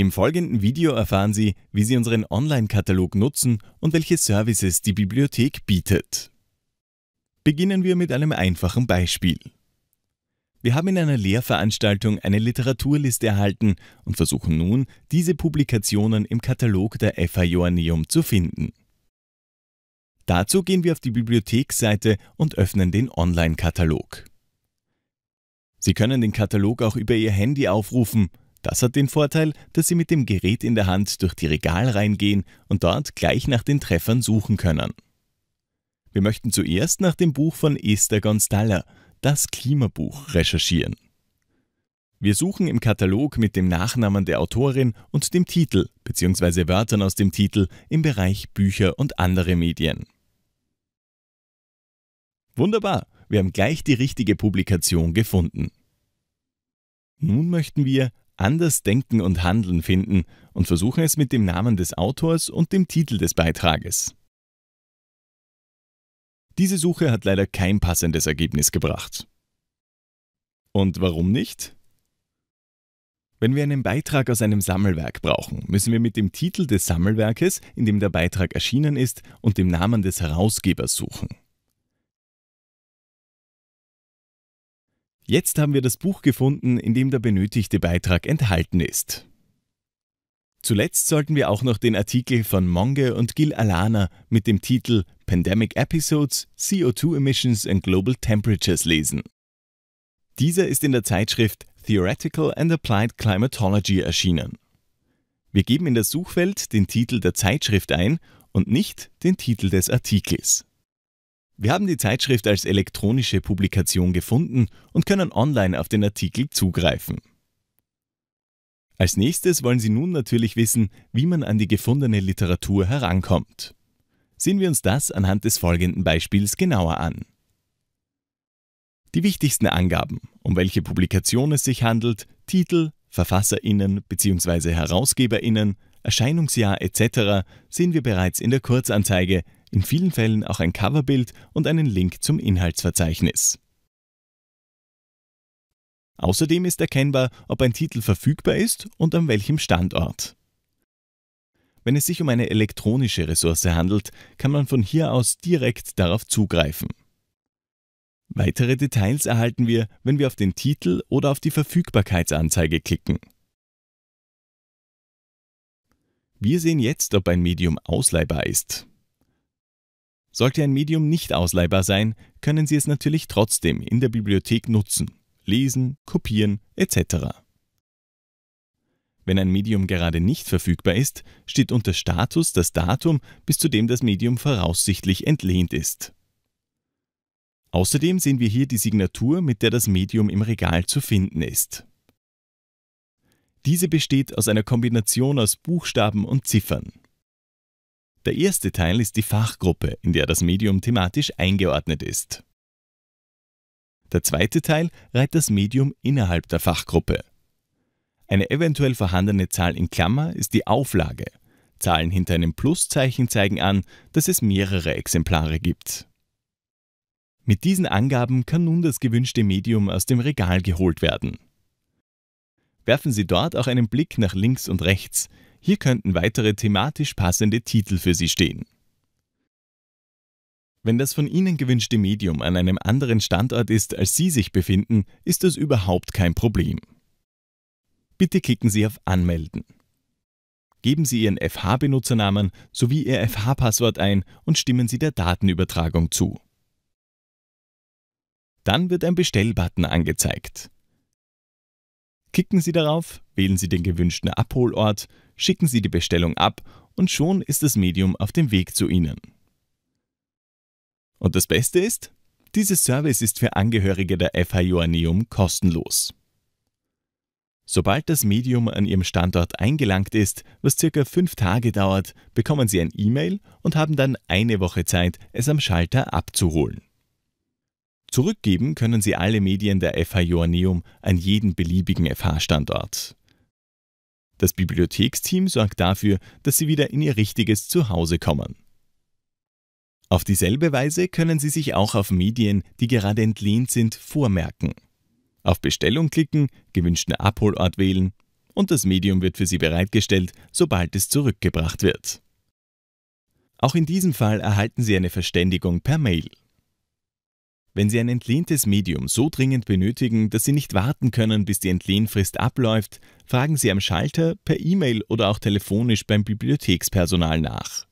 Im folgenden Video erfahren Sie, wie Sie unseren Online-Katalog nutzen und welche Services die Bibliothek bietet. Beginnen wir mit einem einfachen Beispiel. Wir haben in einer Lehrveranstaltung eine Literaturliste erhalten und versuchen nun, diese Publikationen im Katalog der FA Joanneum zu finden. Dazu gehen wir auf die Bibliotheksseite und öffnen den Online-Katalog. Sie können den Katalog auch über Ihr Handy aufrufen. Das hat den Vorteil, dass Sie mit dem Gerät in der Hand durch die Regalreihen gehen und dort gleich nach den Treffern suchen können. Wir möchten zuerst nach dem Buch von Esther Gonstalla, das Klimabuch recherchieren. Wir suchen im Katalog mit dem Nachnamen der Autorin und dem Titel bzw. Wörtern aus dem Titel im Bereich Bücher und andere Medien. Wunderbar, wir haben gleich die richtige Publikation gefunden. Nun möchten wir anders denken und handeln finden und versuchen es mit dem Namen des Autors und dem Titel des Beitrages. Diese Suche hat leider kein passendes Ergebnis gebracht. Und warum nicht? Wenn wir einen Beitrag aus einem Sammelwerk brauchen, müssen wir mit dem Titel des Sammelwerkes, in dem der Beitrag erschienen ist, und dem Namen des Herausgebers suchen. Jetzt haben wir das Buch gefunden, in dem der benötigte Beitrag enthalten ist. Zuletzt sollten wir auch noch den Artikel von Monge und Gil Alana mit dem Titel Pandemic Episodes, CO2 Emissions and Global Temperatures lesen. Dieser ist in der Zeitschrift Theoretical and Applied Climatology erschienen. Wir geben in der Suchwelt den Titel der Zeitschrift ein und nicht den Titel des Artikels. Wir haben die Zeitschrift als elektronische Publikation gefunden und können online auf den Artikel zugreifen. Als nächstes wollen Sie nun natürlich wissen, wie man an die gefundene Literatur herankommt. Sehen wir uns das anhand des folgenden Beispiels genauer an. Die wichtigsten Angaben, um welche Publikation es sich handelt, Titel, VerfasserInnen bzw. HerausgeberInnen, Erscheinungsjahr etc., sehen wir bereits in der Kurzanzeige, in vielen Fällen auch ein Coverbild und einen Link zum Inhaltsverzeichnis. Außerdem ist erkennbar, ob ein Titel verfügbar ist und an welchem Standort. Wenn es sich um eine elektronische Ressource handelt, kann man von hier aus direkt darauf zugreifen. Weitere Details erhalten wir, wenn wir auf den Titel oder auf die Verfügbarkeitsanzeige klicken. Wir sehen jetzt, ob ein Medium ausleihbar ist. Sollte ein Medium nicht ausleihbar sein, können Sie es natürlich trotzdem in der Bibliothek nutzen. Lesen, Kopieren etc. Wenn ein Medium gerade nicht verfügbar ist, steht unter Status das Datum, bis zu dem das Medium voraussichtlich entlehnt ist. Außerdem sehen wir hier die Signatur, mit der das Medium im Regal zu finden ist. Diese besteht aus einer Kombination aus Buchstaben und Ziffern. Der erste Teil ist die Fachgruppe, in der das Medium thematisch eingeordnet ist. Der zweite Teil reiht das Medium innerhalb der Fachgruppe. Eine eventuell vorhandene Zahl in Klammer ist die Auflage. Zahlen hinter einem Pluszeichen zeigen an, dass es mehrere Exemplare gibt. Mit diesen Angaben kann nun das gewünschte Medium aus dem Regal geholt werden. Werfen Sie dort auch einen Blick nach links und rechts. Hier könnten weitere thematisch passende Titel für Sie stehen. Wenn das von Ihnen gewünschte Medium an einem anderen Standort ist, als Sie sich befinden, ist das überhaupt kein Problem. Bitte klicken Sie auf Anmelden. Geben Sie Ihren FH-Benutzernamen sowie Ihr FH-Passwort ein und stimmen Sie der Datenübertragung zu. Dann wird ein Bestellbutton angezeigt. Klicken Sie darauf, wählen Sie den gewünschten Abholort, schicken Sie die Bestellung ab und schon ist das Medium auf dem Weg zu Ihnen. Und das Beste ist, dieses Service ist für Angehörige der FH Joanneum kostenlos. Sobald das Medium an Ihrem Standort eingelangt ist, was circa fünf Tage dauert, bekommen Sie ein E-Mail und haben dann eine Woche Zeit, es am Schalter abzuholen. Zurückgeben können Sie alle Medien der FH Joanneum an jeden beliebigen FH-Standort. Das Bibliotheksteam sorgt dafür, dass Sie wieder in Ihr richtiges Zuhause kommen. Auf dieselbe Weise können Sie sich auch auf Medien, die gerade entlehnt sind, vormerken. Auf Bestellung klicken, gewünschten Abholort wählen und das Medium wird für Sie bereitgestellt, sobald es zurückgebracht wird. Auch in diesem Fall erhalten Sie eine Verständigung per Mail. Wenn Sie ein entlehntes Medium so dringend benötigen, dass Sie nicht warten können, bis die Entlehnfrist abläuft, fragen Sie am Schalter, per E-Mail oder auch telefonisch beim Bibliothekspersonal nach.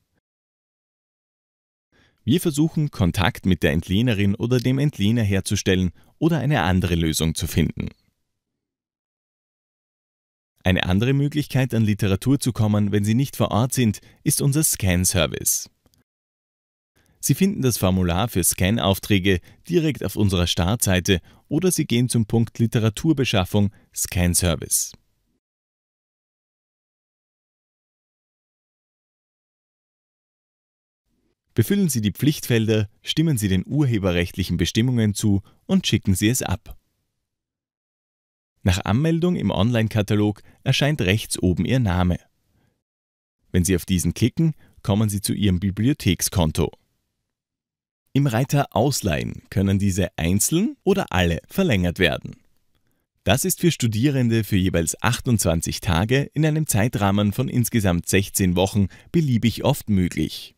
Wir versuchen, Kontakt mit der Entlehnerin oder dem Entlehner herzustellen oder eine andere Lösung zu finden. Eine andere Möglichkeit, an Literatur zu kommen, wenn Sie nicht vor Ort sind, ist unser Scan-Service. Sie finden das Formular für Scan-Aufträge direkt auf unserer Startseite oder Sie gehen zum Punkt Literaturbeschaffung Scan-Service. Befüllen Sie die Pflichtfelder, stimmen Sie den urheberrechtlichen Bestimmungen zu und schicken Sie es ab. Nach Anmeldung im Online-Katalog erscheint rechts oben Ihr Name. Wenn Sie auf diesen klicken, kommen Sie zu Ihrem Bibliothekskonto. Im Reiter Ausleihen können diese einzeln oder alle verlängert werden. Das ist für Studierende für jeweils 28 Tage in einem Zeitrahmen von insgesamt 16 Wochen beliebig oft möglich.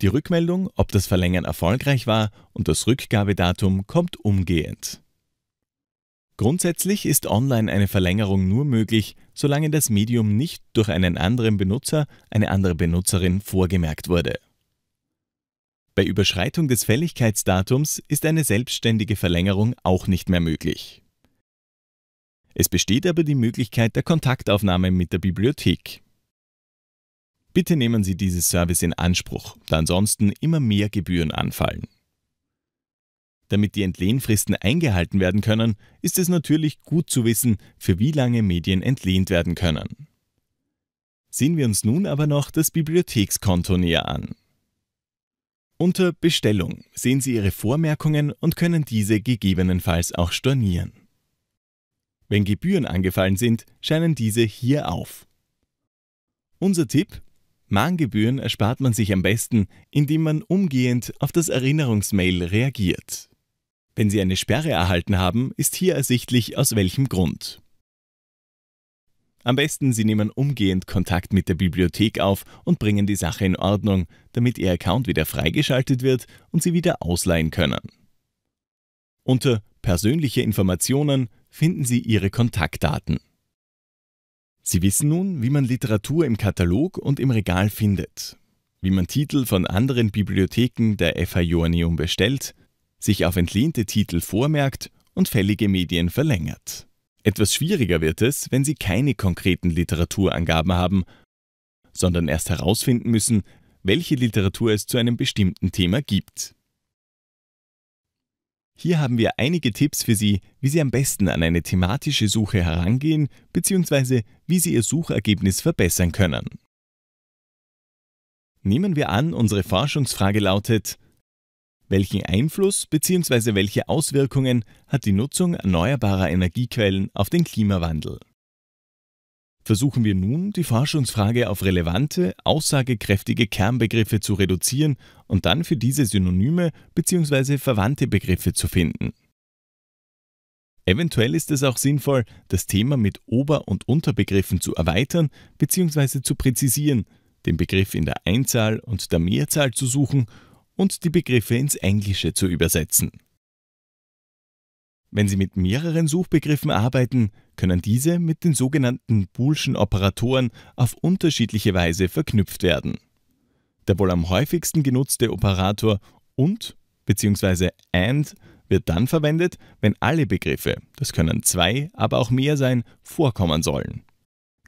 Die Rückmeldung, ob das Verlängern erfolgreich war und das Rückgabedatum kommt umgehend. Grundsätzlich ist online eine Verlängerung nur möglich, solange das Medium nicht durch einen anderen Benutzer, eine andere Benutzerin vorgemerkt wurde. Bei Überschreitung des Fälligkeitsdatums ist eine selbstständige Verlängerung auch nicht mehr möglich. Es besteht aber die Möglichkeit der Kontaktaufnahme mit der Bibliothek. Bitte nehmen Sie dieses Service in Anspruch, da ansonsten immer mehr Gebühren anfallen. Damit die Entlehnfristen eingehalten werden können, ist es natürlich gut zu wissen, für wie lange Medien entlehnt werden können. Sehen wir uns nun aber noch das Bibliothekskonto näher an. Unter Bestellung sehen Sie Ihre Vormerkungen und können diese gegebenenfalls auch stornieren. Wenn Gebühren angefallen sind, scheinen diese hier auf. Unser Tipp, Mahngebühren erspart man sich am besten, indem man umgehend auf das Erinnerungsmail reagiert. Wenn Sie eine Sperre erhalten haben, ist hier ersichtlich, aus welchem Grund. Am besten, Sie nehmen umgehend Kontakt mit der Bibliothek auf und bringen die Sache in Ordnung, damit Ihr Account wieder freigeschaltet wird und Sie wieder ausleihen können. Unter Persönliche Informationen finden Sie Ihre Kontaktdaten. Sie wissen nun, wie man Literatur im Katalog und im Regal findet, wie man Titel von anderen Bibliotheken der FH Joanneum bestellt, sich auf entlehnte Titel vormerkt und fällige Medien verlängert. Etwas schwieriger wird es, wenn Sie keine konkreten Literaturangaben haben, sondern erst herausfinden müssen, welche Literatur es zu einem bestimmten Thema gibt. Hier haben wir einige Tipps für Sie, wie Sie am besten an eine thematische Suche herangehen bzw. wie Sie Ihr Suchergebnis verbessern können. Nehmen wir an, unsere Forschungsfrage lautet, welchen Einfluss bzw. welche Auswirkungen hat die Nutzung erneuerbarer Energiequellen auf den Klimawandel? versuchen wir nun, die Forschungsfrage auf relevante, aussagekräftige Kernbegriffe zu reduzieren und dann für diese Synonyme bzw. verwandte Begriffe zu finden. Eventuell ist es auch sinnvoll, das Thema mit Ober- und Unterbegriffen zu erweitern bzw. zu präzisieren, den Begriff in der Einzahl und der Mehrzahl zu suchen und die Begriffe ins Englische zu übersetzen. Wenn Sie mit mehreren Suchbegriffen arbeiten, können diese mit den sogenannten Boolschen Operatoren auf unterschiedliche Weise verknüpft werden. Der wohl am häufigsten genutzte Operator und bzw. AND wird dann verwendet, wenn alle Begriffe, das können zwei, aber auch mehr sein, vorkommen sollen.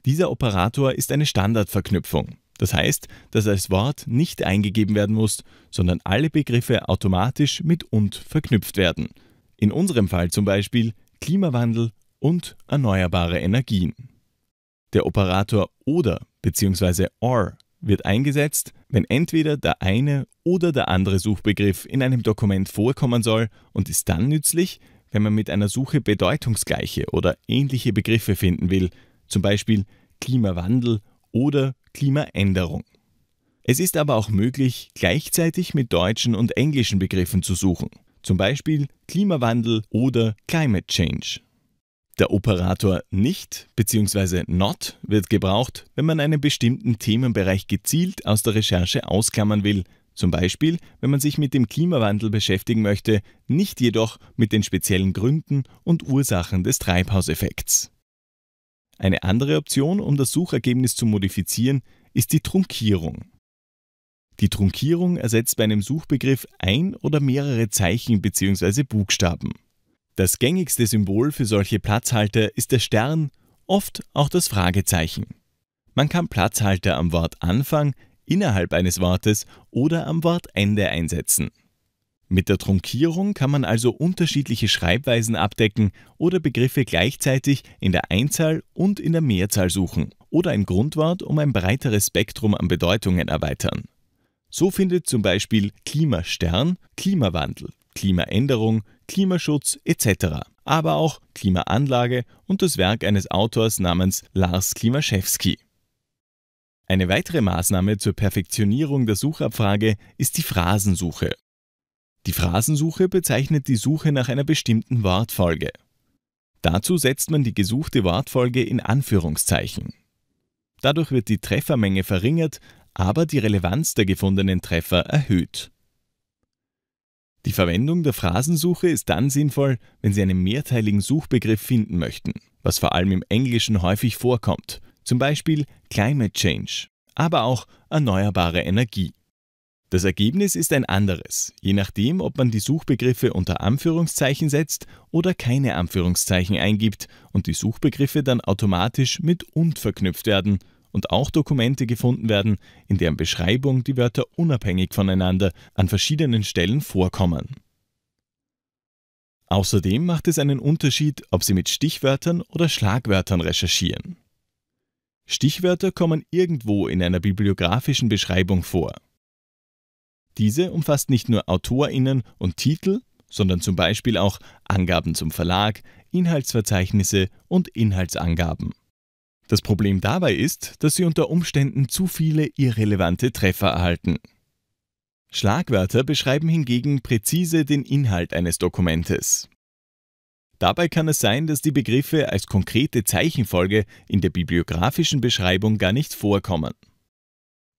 Dieser Operator ist eine Standardverknüpfung. Das heißt, dass als Wort nicht eingegeben werden muss, sondern alle Begriffe automatisch mit und verknüpft werden. In unserem Fall zum Beispiel Klimawandel und erneuerbare Energien. Der Operator oder bzw. or wird eingesetzt, wenn entweder der eine oder der andere Suchbegriff in einem Dokument vorkommen soll und ist dann nützlich, wenn man mit einer Suche bedeutungsgleiche oder ähnliche Begriffe finden will, zum Beispiel Klimawandel oder Klimaänderung. Es ist aber auch möglich, gleichzeitig mit deutschen und englischen Begriffen zu suchen, zum Beispiel Klimawandel oder Climate Change. Der Operator nicht bzw. not wird gebraucht, wenn man einen bestimmten Themenbereich gezielt aus der Recherche ausklammern will, zum Beispiel wenn man sich mit dem Klimawandel beschäftigen möchte, nicht jedoch mit den speziellen Gründen und Ursachen des Treibhauseffekts. Eine andere Option, um das Suchergebnis zu modifizieren, ist die Trunkierung. Die Trunkierung ersetzt bei einem Suchbegriff ein oder mehrere Zeichen bzw. Buchstaben. Das gängigste Symbol für solche Platzhalter ist der Stern, oft auch das Fragezeichen. Man kann Platzhalter am Wortanfang, innerhalb eines Wortes oder am Wortende einsetzen. Mit der Trunkierung kann man also unterschiedliche Schreibweisen abdecken oder Begriffe gleichzeitig in der Einzahl und in der Mehrzahl suchen oder ein Grundwort um ein breiteres Spektrum an Bedeutungen erweitern. So findet zum Beispiel Klimastern Klimawandel Klimaänderung, Klimaschutz etc., aber auch Klimaanlage und das Werk eines Autors namens Lars Klimaszewski. Eine weitere Maßnahme zur Perfektionierung der Suchabfrage ist die Phrasensuche. Die Phrasensuche bezeichnet die Suche nach einer bestimmten Wortfolge. Dazu setzt man die gesuchte Wortfolge in Anführungszeichen. Dadurch wird die Treffermenge verringert, aber die Relevanz der gefundenen Treffer erhöht. Die Verwendung der Phrasensuche ist dann sinnvoll, wenn Sie einen mehrteiligen Suchbegriff finden möchten, was vor allem im Englischen häufig vorkommt, zum Beispiel Climate Change, aber auch erneuerbare Energie. Das Ergebnis ist ein anderes, je nachdem, ob man die Suchbegriffe unter Anführungszeichen setzt oder keine Anführungszeichen eingibt und die Suchbegriffe dann automatisch mit und verknüpft werden, und auch Dokumente gefunden werden, in deren Beschreibung die Wörter unabhängig voneinander an verschiedenen Stellen vorkommen. Außerdem macht es einen Unterschied, ob Sie mit Stichwörtern oder Schlagwörtern recherchieren. Stichwörter kommen irgendwo in einer bibliografischen Beschreibung vor. Diese umfasst nicht nur Autorinnen und Titel, sondern zum Beispiel auch Angaben zum Verlag, Inhaltsverzeichnisse und Inhaltsangaben. Das Problem dabei ist, dass sie unter Umständen zu viele irrelevante Treffer erhalten. Schlagwörter beschreiben hingegen präzise den Inhalt eines Dokumentes. Dabei kann es sein, dass die Begriffe als konkrete Zeichenfolge in der bibliografischen Beschreibung gar nicht vorkommen.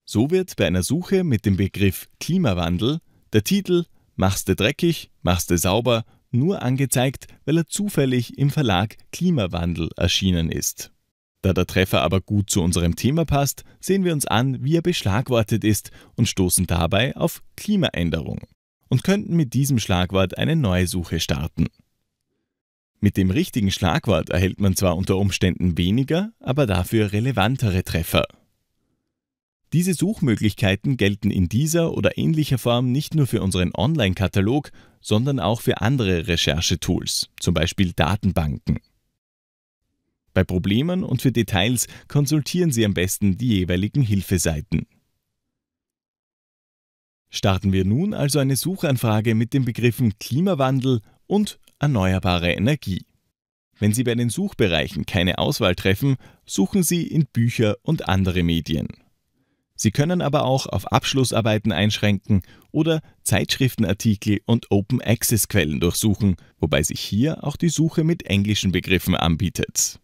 So wird bei einer Suche mit dem Begriff Klimawandel der Titel Machst du dreckig, machst du sauber nur angezeigt, weil er zufällig im Verlag Klimawandel erschienen ist. Da der Treffer aber gut zu unserem Thema passt, sehen wir uns an, wie er beschlagwortet ist und stoßen dabei auf Klimaänderung und könnten mit diesem Schlagwort eine neue Suche starten. Mit dem richtigen Schlagwort erhält man zwar unter Umständen weniger, aber dafür relevantere Treffer. Diese Suchmöglichkeiten gelten in dieser oder ähnlicher Form nicht nur für unseren Online-Katalog, sondern auch für andere Recherchetools, zum Beispiel Datenbanken. Bei Problemen und für Details konsultieren Sie am besten die jeweiligen Hilfeseiten. Starten wir nun also eine Suchanfrage mit den Begriffen Klimawandel und erneuerbare Energie. Wenn Sie bei den Suchbereichen keine Auswahl treffen, suchen Sie in Bücher und andere Medien. Sie können aber auch auf Abschlussarbeiten einschränken oder Zeitschriftenartikel und Open Access Quellen durchsuchen, wobei sich hier auch die Suche mit englischen Begriffen anbietet.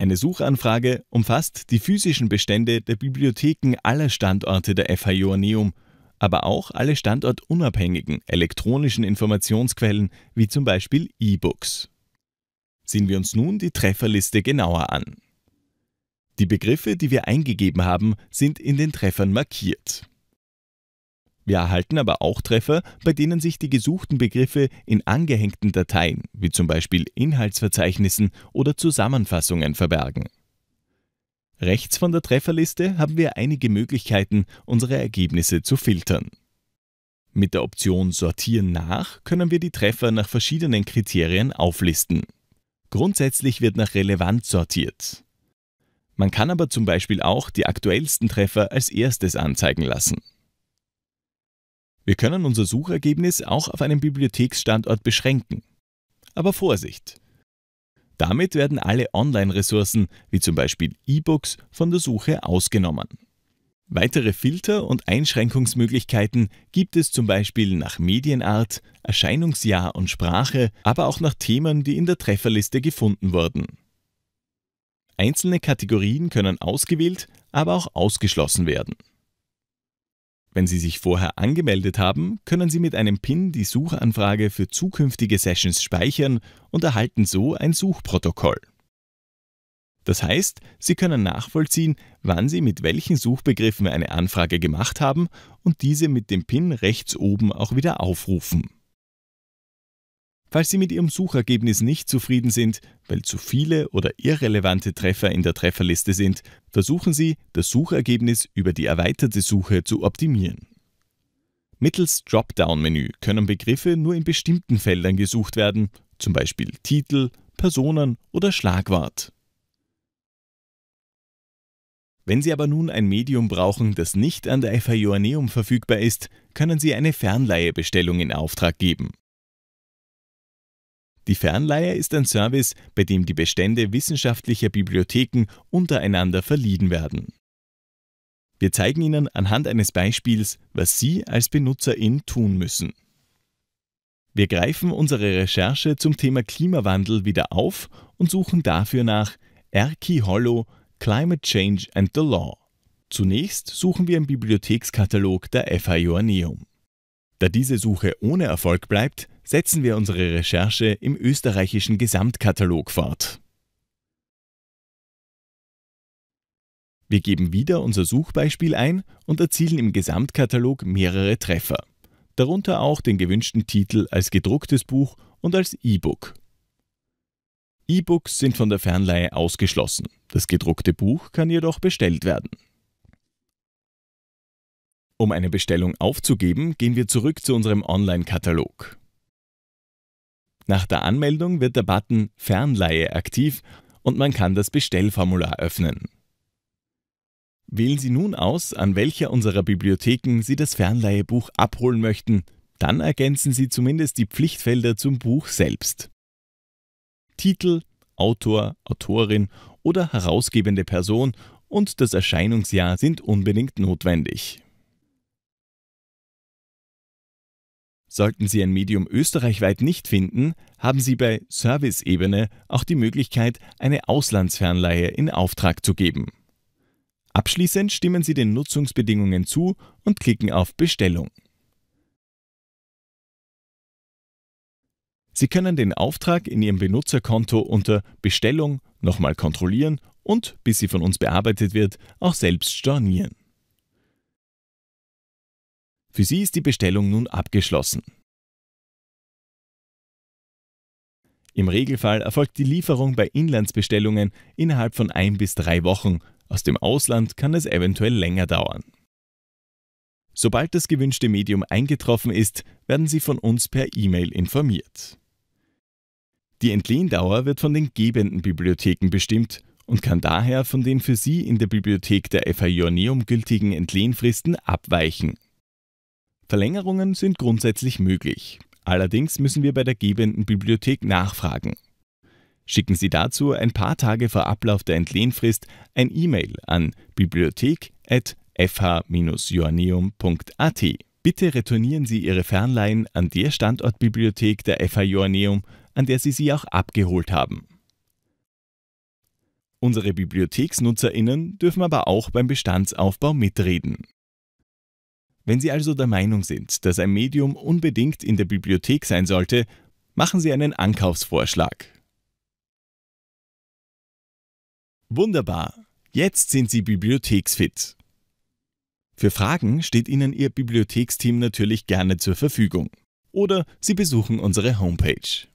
Eine Suchanfrage umfasst die physischen Bestände der Bibliotheken aller Standorte der FH Joanneum, aber auch alle standortunabhängigen elektronischen Informationsquellen wie zum Beispiel E-Books. Sehen wir uns nun die Trefferliste genauer an. Die Begriffe, die wir eingegeben haben, sind in den Treffern markiert. Wir erhalten aber auch Treffer, bei denen sich die gesuchten Begriffe in angehängten Dateien, wie zum Beispiel Inhaltsverzeichnissen oder Zusammenfassungen, verbergen. Rechts von der Trefferliste haben wir einige Möglichkeiten, unsere Ergebnisse zu filtern. Mit der Option Sortieren nach können wir die Treffer nach verschiedenen Kriterien auflisten. Grundsätzlich wird nach Relevanz sortiert. Man kann aber zum Beispiel auch die aktuellsten Treffer als erstes anzeigen lassen. Wir können unser Suchergebnis auch auf einen Bibliotheksstandort beschränken. Aber Vorsicht! Damit werden alle Online-Ressourcen, wie zum Beispiel E-Books, von der Suche ausgenommen. Weitere Filter und Einschränkungsmöglichkeiten gibt es zum Beispiel nach Medienart, Erscheinungsjahr und Sprache, aber auch nach Themen, die in der Trefferliste gefunden wurden. Einzelne Kategorien können ausgewählt, aber auch ausgeschlossen werden. Wenn Sie sich vorher angemeldet haben, können Sie mit einem PIN die Suchanfrage für zukünftige Sessions speichern und erhalten so ein Suchprotokoll. Das heißt, Sie können nachvollziehen, wann Sie mit welchen Suchbegriffen eine Anfrage gemacht haben und diese mit dem PIN rechts oben auch wieder aufrufen. Falls Sie mit Ihrem Suchergebnis nicht zufrieden sind, weil zu viele oder irrelevante Treffer in der Trefferliste sind, versuchen Sie, das Suchergebnis über die erweiterte Suche zu optimieren. Mittels Dropdown-Menü können Begriffe nur in bestimmten Feldern gesucht werden, zum Beispiel Titel, Personen oder Schlagwort. Wenn Sie aber nun ein Medium brauchen, das nicht an der FA Joanneum verfügbar ist, können Sie eine Fernleihebestellung in Auftrag geben. Die Fernleihe ist ein Service, bei dem die Bestände wissenschaftlicher Bibliotheken untereinander verliehen werden. Wir zeigen Ihnen anhand eines Beispiels, was Sie als Benutzerin tun müssen. Wir greifen unsere Recherche zum Thema Klimawandel wieder auf und suchen dafür nach Erki Hollow Climate Change and the Law. Zunächst suchen wir im Bibliothekskatalog der FH Joanneum. Da diese Suche ohne Erfolg bleibt, setzen wir unsere Recherche im österreichischen Gesamtkatalog fort. Wir geben wieder unser Suchbeispiel ein und erzielen im Gesamtkatalog mehrere Treffer, darunter auch den gewünschten Titel als gedrucktes Buch und als E-Book. E-Books sind von der Fernleihe ausgeschlossen, das gedruckte Buch kann jedoch bestellt werden. Um eine Bestellung aufzugeben, gehen wir zurück zu unserem Online-Katalog. Nach der Anmeldung wird der Button Fernleihe aktiv und man kann das Bestellformular öffnen. Wählen Sie nun aus, an welcher unserer Bibliotheken Sie das Fernleihebuch abholen möchten, dann ergänzen Sie zumindest die Pflichtfelder zum Buch selbst. Titel, Autor, Autorin oder herausgebende Person und das Erscheinungsjahr sind unbedingt notwendig. Sollten Sie ein Medium österreichweit nicht finden, haben Sie bei Service-Ebene auch die Möglichkeit, eine Auslandsfernleihe in Auftrag zu geben. Abschließend stimmen Sie den Nutzungsbedingungen zu und klicken auf Bestellung. Sie können den Auftrag in Ihrem Benutzerkonto unter Bestellung nochmal kontrollieren und, bis sie von uns bearbeitet wird, auch selbst stornieren. Für sie ist die Bestellung nun abgeschlossen. Im Regelfall erfolgt die Lieferung bei Inlandsbestellungen innerhalb von ein bis drei Wochen, aus dem Ausland kann es eventuell länger dauern. Sobald das gewünschte Medium eingetroffen ist, werden Sie von uns per E-Mail informiert. Die Entlehndauer wird von den gebenden Bibliotheken bestimmt und kann daher von den für Sie in der Bibliothek der FH Joanneum gültigen Entlehnfristen abweichen Verlängerungen sind grundsätzlich möglich. Allerdings müssen wir bei der gebenden Bibliothek nachfragen. Schicken Sie dazu ein paar Tage vor Ablauf der Entlehnfrist ein E-Mail an bibliothek.fh-joanneum.at. Bitte retournieren Sie Ihre Fernleihen an der Standortbibliothek der FH Joanneum, an der Sie sie auch abgeholt haben. Unsere BibliotheksnutzerInnen dürfen aber auch beim Bestandsaufbau mitreden. Wenn Sie also der Meinung sind, dass ein Medium unbedingt in der Bibliothek sein sollte, machen Sie einen Ankaufsvorschlag. Wunderbar! Jetzt sind Sie bibliotheksfit. Für Fragen steht Ihnen Ihr Bibliotheksteam natürlich gerne zur Verfügung. Oder Sie besuchen unsere Homepage.